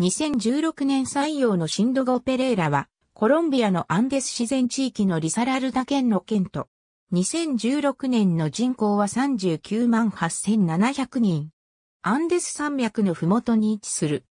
2016年採用のシンドゴ・ペレイラは、コロンビアのアンデス自然地域のリサラルダ県の県と、2016年の人口は39万8700人。アンデス山脈のふもとに位置する。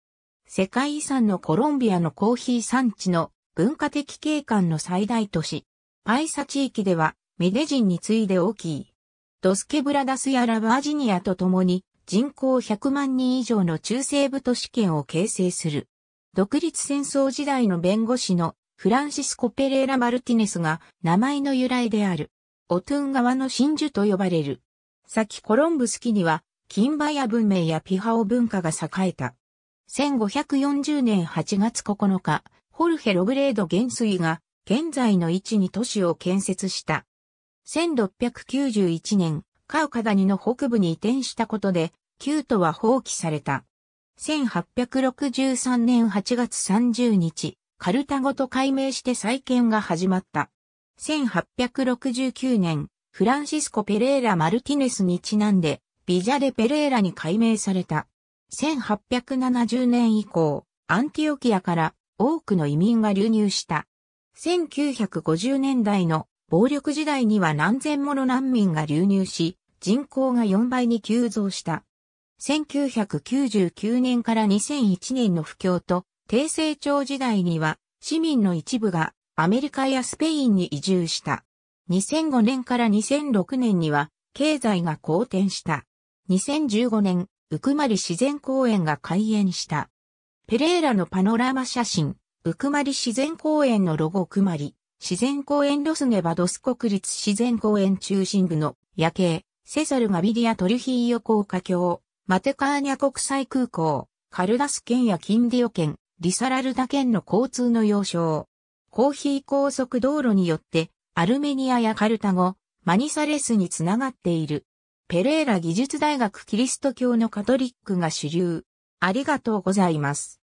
世界遺産のコロンビアのコーヒー産地の文化的景観の最大都市。パイサ地域ではメデジンに次いで大きい。ドスケブラダスやラバージニアと共に人口100万人以上の中西部都市圏を形成する。独立戦争時代の弁護士のフランシスコ・ペレーラ・マルティネスが名前の由来である。オトゥン川の真珠と呼ばれる。先コロンブス期には、キンバヤ文明やピハオ文化が栄えた。1540年8月9日、ホルヘ・ロブレード元帥が現在の位置に都市を建設した。1691年、カウカダニの北部に移転したことで、キュートは放棄された。1863年8月30日、カルタゴと改名して再建が始まった。1869年、フランシスコ・ペレーラ・マルティネスにちなんで、ビジャレ・ペレーラに改名された。1870年以降、アンティオキアから多くの移民が流入した。1950年代の暴力時代には何千もの難民が流入し、人口が4倍に急増した。1999年から2001年の不況と、低成長時代には、市民の一部がアメリカやスペインに移住した。2005年から2006年には、経済が好転した。2015年、ウクマリ自然公園が開園した。ペレーラのパノラマ写真、ウクマリ自然公園のロゴクマリ。自然公園ロスネバドス国立自然公園中心部の夜景、セサルガビディアトルヒーヨ高架橋、マテカーニャ国際空港、カルダス県やキンディオ県、リサラルダ県の交通の要衝。コーヒー高速道路によって、アルメニアやカルタゴ、マニサレスにつながっている。ペレーラ技術大学キリスト教のカトリックが主流。ありがとうございます。